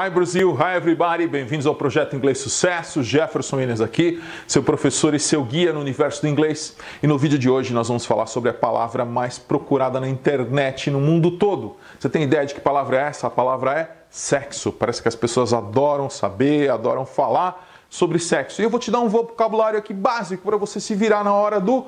Hi Brasil, hi everybody, bem-vindos ao Projeto Inglês Sucesso, Jefferson Inês aqui, seu professor e seu guia no universo do inglês. E no vídeo de hoje nós vamos falar sobre a palavra mais procurada na internet no mundo todo. Você tem ideia de que palavra é essa? A palavra é sexo. Parece que as pessoas adoram saber, adoram falar sobre sexo. E eu vou te dar um vocabulário aqui básico para você se virar na hora do...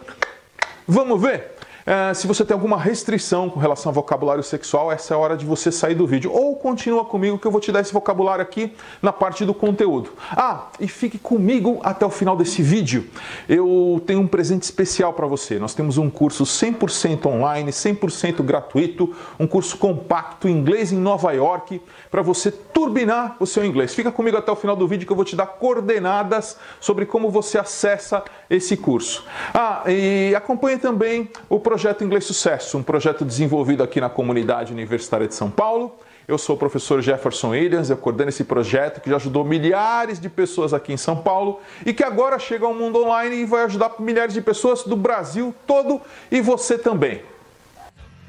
Vamos ver? É, se você tem alguma restrição com relação ao vocabulário sexual, essa é a hora de você sair do vídeo. Ou continua comigo que eu vou te dar esse vocabulário aqui na parte do conteúdo. Ah, e fique comigo até o final desse vídeo. Eu tenho um presente especial para você. Nós temos um curso 100% online, 100% gratuito, um curso compacto em inglês em Nova York para você turbinar o seu inglês. Fica comigo até o final do vídeo que eu vou te dar coordenadas sobre como você acessa esse curso. Ah, e acompanhe também o projeto Inglês Sucesso, um projeto desenvolvido aqui na comunidade universitária de São Paulo. Eu sou o professor Jefferson Williams, eu coordeno esse projeto que já ajudou milhares de pessoas aqui em São Paulo e que agora chega ao mundo online e vai ajudar milhares de pessoas do Brasil todo e você também.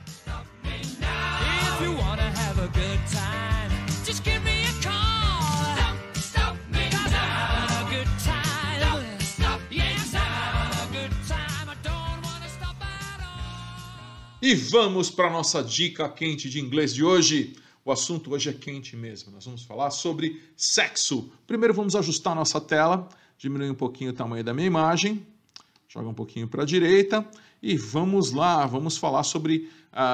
Stop, E vamos para a nossa dica quente de inglês de hoje. O assunto hoje é quente mesmo. Nós vamos falar sobre sexo. Primeiro vamos ajustar nossa tela, diminuir um pouquinho o tamanho da minha imagem, joga um pouquinho para a direita e vamos lá, vamos falar sobre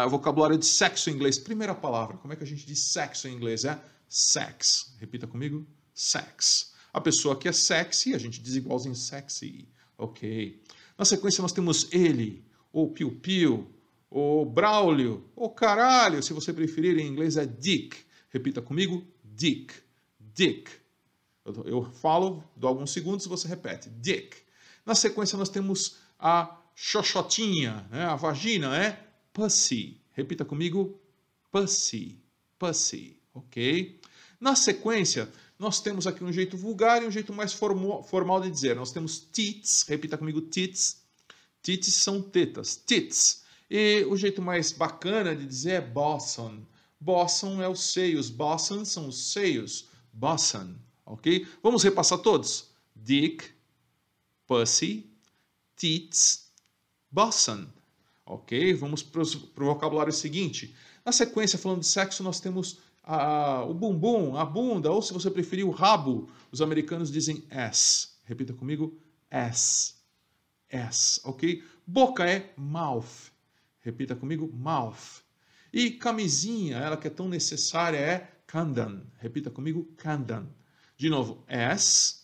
uh, vocabulário de sexo em inglês. Primeira palavra, como é que a gente diz sexo em inglês? É sex. Repita comigo, sex. A pessoa que é sexy, a gente diz igualzinho sexy, ok? Na sequência nós temos ele, ou piu-piu, ou Braulio, ou caralho, se você preferir em inglês é Dick. Repita comigo, Dick, Dick. Eu, eu falo, dou alguns segundos e você repete, Dick. Na sequência nós temos a xoxotinha, né? a vagina é pussy. Repita comigo, pussy, pussy, ok? Na sequência, nós temos aqui um jeito vulgar e um jeito mais formal de dizer. Nós temos tits, repita comigo, tits. Tits são tetas, tits. E o jeito mais bacana de dizer é boson. Boson é os seios, boson são os seios, boson, ok? Vamos repassar todos. Dick, pussy, tits, boson, ok? Vamos para o vocabulário seguinte. Na sequência, falando de sexo, nós temos a, o bumbum, a bunda, ou se você preferir, o rabo. Os americanos dizem ass. Repita comigo, ass. Ass, ok? Boca é mouth. Repita comigo, mouth. E camisinha, ela que é tão necessária, é kandan. Repita comigo, kandan. De novo, S,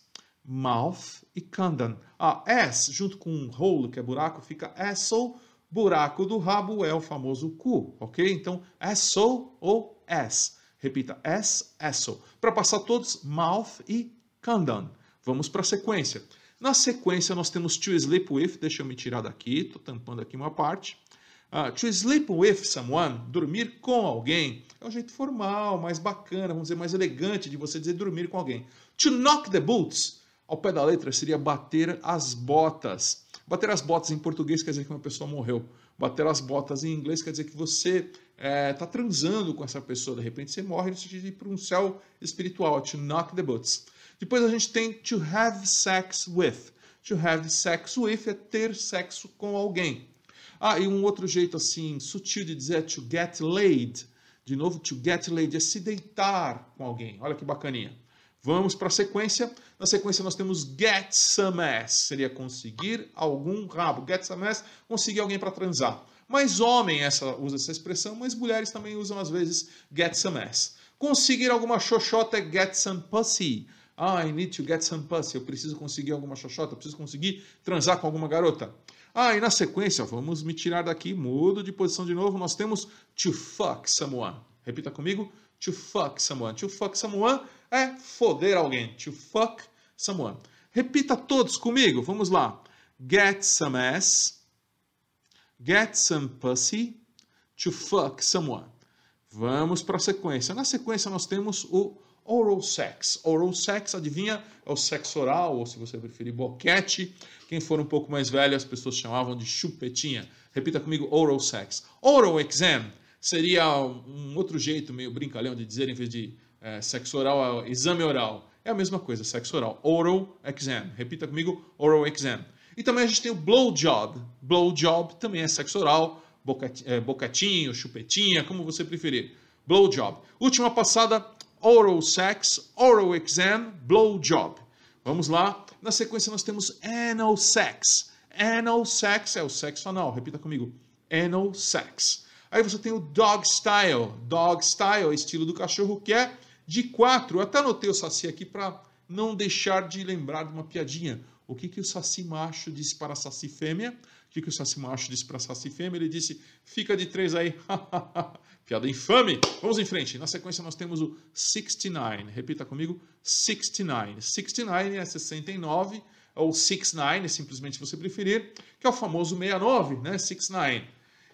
mouth e kandan. ah, S, junto com um hole, que é buraco, fica asshole. Buraco do rabo é o famoso cu, ok? Então, asshole ou S. Repita, S, asshole. Para passar todos, mouth e kandan. Vamos para a sequência. Na sequência, nós temos to sleep with. Deixa eu me tirar daqui, estou tampando aqui uma parte. Uh, to sleep with someone, dormir com alguém, é um jeito formal, mais bacana, vamos dizer, mais elegante de você dizer dormir com alguém. To knock the boots, ao pé da letra, seria bater as botas. Bater as botas em português quer dizer que uma pessoa morreu. Bater as botas em inglês quer dizer que você está é, tá transando com essa pessoa, de repente você morre no sentido de ir para um céu espiritual. To knock the boots. Depois a gente tem to have sex with. To have sex with é ter sexo com alguém. Ah, e um outro jeito assim, sutil de dizer é to get laid. De novo, to get laid é se deitar com alguém. Olha que bacaninha. Vamos para a sequência. Na sequência nós temos get some ass. Seria conseguir algum rabo. Get some ass, conseguir alguém para transar. Mas homem essa, usa essa expressão, mas mulheres também usam às vezes get some ass. Conseguir alguma xoxota é get some pussy. Ah, I need to get some pussy. Eu preciso conseguir alguma xoxota, preciso conseguir transar com alguma garota. Ah, e na sequência, vamos me tirar daqui, mudo de posição de novo. Nós temos to fuck someone. Repita comigo. To fuck someone. To fuck someone é foder alguém. To fuck someone. Repita todos comigo. Vamos lá. Get some ass. Get some pussy. To fuck someone. Vamos para a sequência. Na sequência, nós temos o oral sex. Oral sex, adivinha? É o sexo oral, ou se você preferir, boquete. Quem for um pouco mais velho, as pessoas chamavam de chupetinha. Repita comigo, oral sex. Oral exam seria um outro jeito meio brincalhão de dizer, em vez de é, sexo oral, é exame oral. É a mesma coisa, sexo oral. Oral exam. Repita comigo, oral exam. E também a gente tem o blowjob. Blowjob também é sexo oral, bocatinho, é, chupetinha, como você preferir. Blowjob. Última passada oral sex, oral exam, blow job. Vamos lá. Na sequência nós temos anal sex. Anal sex é o sexo anal. Repita comigo. Anal sex. Aí você tem o dog style. Dog style, é estilo do cachorro que é de quatro. Eu até anotei o saci aqui para não deixar de lembrar de uma piadinha. O que, que o saci macho disse para a saci fêmea? O que, que o saci macho disse para a saci fêmea? Ele disse, fica de três aí. Piada infame. Vamos em frente. Na sequência nós temos o 69. Repita comigo, 69. 69 é 69 ou 69, simplesmente se você preferir, que é o famoso 69, né? 69.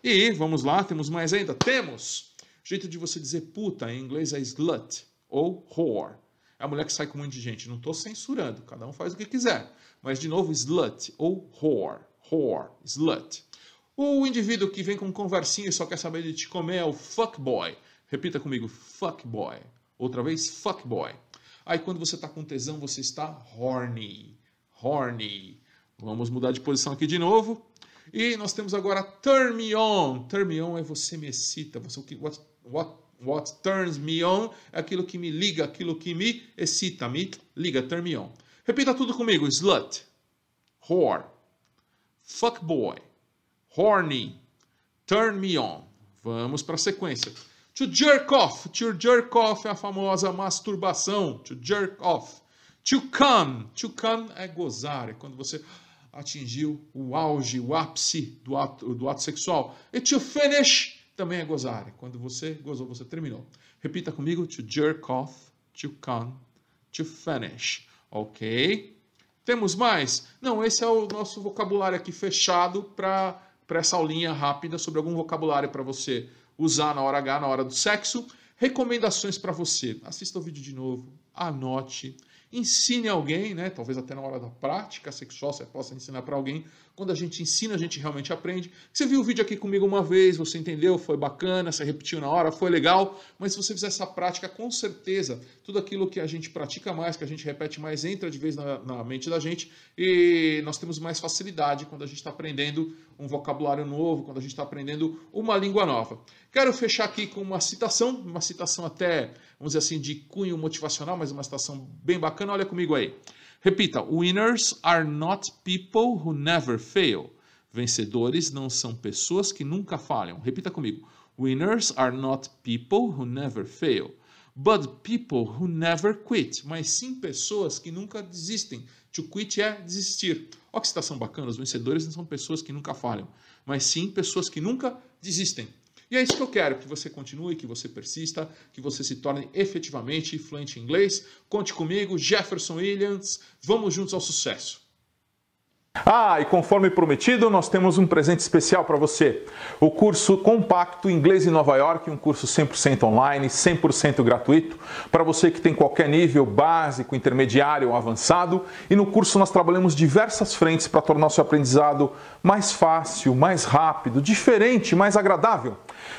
E vamos lá, temos mais ainda. Temos jeito de você dizer puta em inglês é slut ou whore. É a mulher que sai com um monte de gente. Não estou censurando, cada um faz o que quiser. Mas de novo, slut ou whore. Whore, slut. O indivíduo que vem com conversinha e só quer saber de te comer é o fuckboy. Repita comigo, fuckboy. Outra vez, fuckboy. Aí quando você está com tesão, você está horny. Horny. Vamos mudar de posição aqui de novo. E nós temos agora turn me on. Turn me on é você me excita. Você, what, what, what turns me on é aquilo que me liga, aquilo que me excita. Me liga, turn me on. Repita tudo comigo. Slut. Whore. Fuckboy horny, turn me on. Vamos para a sequência. To jerk off. To jerk off é a famosa masturbação. To jerk off. To come. To come é gozar, é quando você atingiu o auge, o ápice do ato, do ato sexual. E to finish também é gozar, é quando você gozou, você terminou. Repita comigo. To jerk off. To come. To finish. Ok? Temos mais? Não, esse é o nosso vocabulário aqui fechado para para essa aulinha rápida sobre algum vocabulário para você usar na hora H, na hora do sexo. Recomendações para você. Assista o vídeo de novo, anote. Ensine alguém, né? Talvez até na hora da prática sexual você possa ensinar para alguém. Quando a gente ensina, a gente realmente aprende. Você viu o vídeo aqui comigo uma vez, você entendeu, foi bacana, você repetiu na hora, foi legal. Mas se você fizer essa prática, com certeza, tudo aquilo que a gente pratica mais, que a gente repete mais, entra de vez na, na mente da gente e nós temos mais facilidade quando a gente está aprendendo um vocabulário novo, quando a gente está aprendendo uma língua nova. Quero fechar aqui com uma citação, uma citação até, vamos dizer assim, de cunho motivacional, mas uma citação bem bacana bacana? Olha comigo aí. Repita: Winners are not people who never fail. Vencedores não são pessoas que nunca falham. Repita comigo. Winners are not people who never fail, but people who never quit. Mas sim pessoas que nunca desistem. To quit é desistir. Olha que citação bacana. Os vencedores não são pessoas que nunca falham, mas sim pessoas que nunca desistem. E é isso que eu quero, que você continue, que você persista, que você se torne efetivamente fluente em inglês. Conte comigo, Jefferson Williams. Vamos juntos ao sucesso. Ah, e conforme prometido, nós temos um presente especial para você. O curso Compacto Inglês em Nova York, um curso 100% online, 100% gratuito, para você que tem qualquer nível básico, intermediário ou avançado. E no curso nós trabalhamos diversas frentes para tornar o seu aprendizado mais fácil, mais rápido, diferente, mais agradável.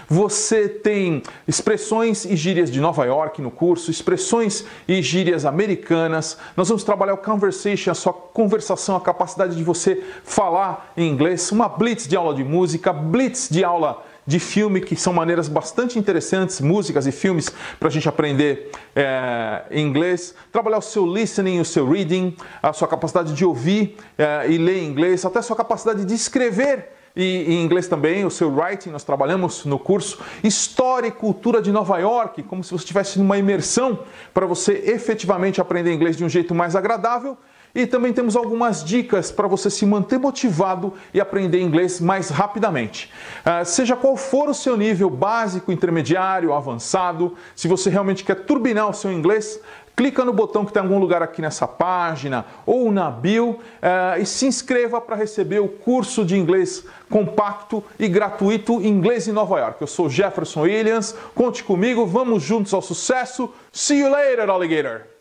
Você tem expressões e gírias de Nova York no curso, expressões e gírias americanas. Nós vamos trabalhar o conversation, a sua conversação, a capacidade de de você falar em inglês, uma blitz de aula de música, blitz de aula de filme, que são maneiras bastante interessantes, músicas e filmes, para a gente aprender é, inglês, trabalhar o seu listening, o seu reading, a sua capacidade de ouvir é, e ler inglês, até a sua capacidade de escrever e em inglês também, o seu writing, nós trabalhamos no curso História e Cultura de Nova York, como se você estivesse numa imersão para você efetivamente aprender inglês de um jeito mais agradável e também temos algumas dicas para você se manter motivado e aprender inglês mais rapidamente. Uh, seja qual for o seu nível básico, intermediário, avançado, se você realmente quer turbinar o seu inglês, clica no botão que está em algum lugar aqui nessa página ou na bio uh, e se inscreva para receber o curso de inglês compacto e gratuito Inglês em Nova York. Eu sou Jefferson Williams, conte comigo, vamos juntos ao sucesso. See you later, alligator!